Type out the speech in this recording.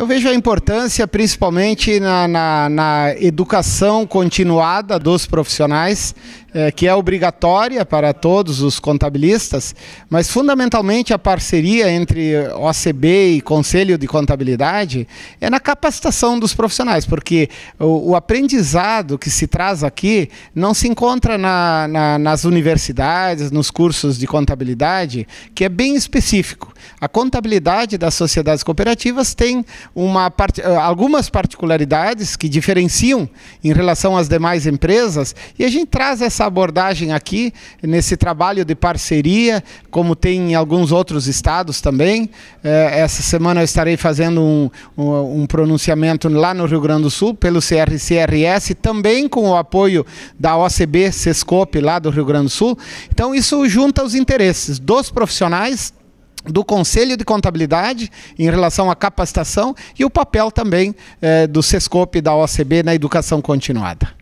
Eu vejo a importância principalmente na, na, na educação continuada dos profissionais, eh, que é obrigatória para todos os contabilistas, mas fundamentalmente a parceria entre OCB e Conselho de Contabilidade é na capacitação dos profissionais, porque o, o aprendizado que se traz aqui não se encontra na, nas universidades, nos cursos de contabilidade, que é bem específico. A contabilidade das sociedades cooperativas tem uma, eh, algumas particularidades que diferenciam em relação às demais empresas e a gente traz essa abordagem aqui nesse trabalho de parceria, como tem em alguns outros estados também. Eh, essa semana eu estarei fazendo um, um, um pronunciamento lá no Rio Grande do Sul pelo CRCRS, também com o apoio da OCB Sescope lá do Rio Grande do Sul. Então isso junta os interesses dos profissionais do Conselho de Contabilidade em relação à capacitação e o papel também eh, do SESCOP e da OCB na educação continuada.